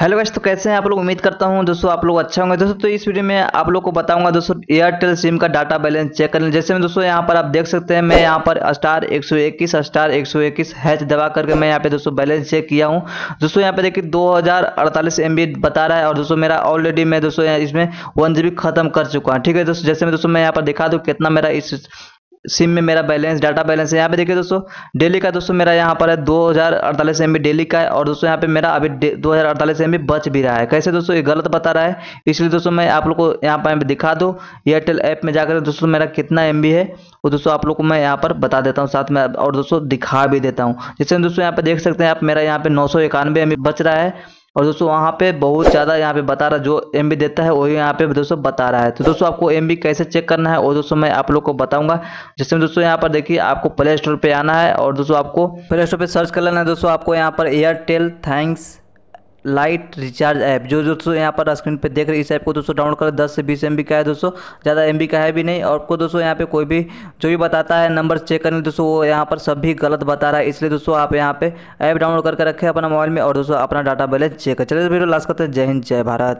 hello guys तो कैसे हैं आप लोग उम्मीद करता हूं दोस्तों आप लोग अच्छा होंगे दोस्तों तो इस वीडियो में आप लोग को बताऊंगा दोस्तों एयरटेल सिम का डाटा बैलेंस चेक करने जैसे मैं दोस्तों यहां पर आप देख सकते हैं मैं यहां पर स्टार 121 स्टार 121 हैच दबा करके मैं यहां पे दोस्तों बैलेंस चेक किया हूँ दोस्तों यहाँ पे देखिए दो हज़ार बता रहा है और दोस्तों मेरा ऑलरेडी मैं दोस्तों इसमें वन खत्म कर चुका हूँ ठीक है दोस्तों जैसे मैं दोस्तों मैं यहाँ पर दिखा दूँ कितना मेरा इस सिम में मेरा बैलेंस डाटा बैलेंस है यहाँ पे देखिए दोस्तों डेली का दोस्तों मेरा यहाँ पर है दो हज़ार अड़तालीस एम डेली का है और दोस्तों यहाँ पे मेरा अभी दो हज़ार अड़तालीस एम बच भी रहा है कैसे दोस्तों ये गलत बता रहा है इसलिए दोस्तों मैं आप लोग को यहाँ पर दिखा दूँ एयरटेल ऐप में जाकर दोस्तों मेरा कितना एम है वो दोस्तों आप लोग को मैं यहाँ पर बता देता हूँ साथ में और दोस्तों दिखा भी देता हूँ जिससे दोस्तों यहाँ पर देख सकते हैं आप मेरा यहाँ पे नौ सौ बच रहा है और दोस्तों वहाँ पे बहुत ज़्यादा यहाँ पे बता रहा जो एम देता है वही यहाँ पे दोस्तों बता रहा है तो दोस्तों आपको एम कैसे चेक करना है वो दोस्तों मैं आप लोग को बताऊंगा जिसमें दोस्तों यहाँ पर देखिए आपको प्ले स्टोर पर आना है और दोस्तों आपको प्ले स्टोर पर सर्च कर लेना है दोस्तों आपको यहाँ पर Airtel thanks light recharge app जो दोस्तों यहाँ पर स्क्रीन पे देख रहे हैं इस ऐप को दोस्तों डाउनलोड करें 10 से 20 एम का है दोस्तों ज़्यादा एम का है भी नहीं और आपको दोस्तों यहाँ पे कोई भी जो भी बताता है नंबर चेक करने दोस्तों वो यहाँ पर सब भी गलत बता रहा है इसलिए दोस्तों आप यहाँ पे ऐप डाउनलोड करके रखें अपना मोबाइल में और दोस्तों अपना डाटा बैलेंस चेक कर चले वीडियो लास्ट करते हैं जय हिंद जय भारत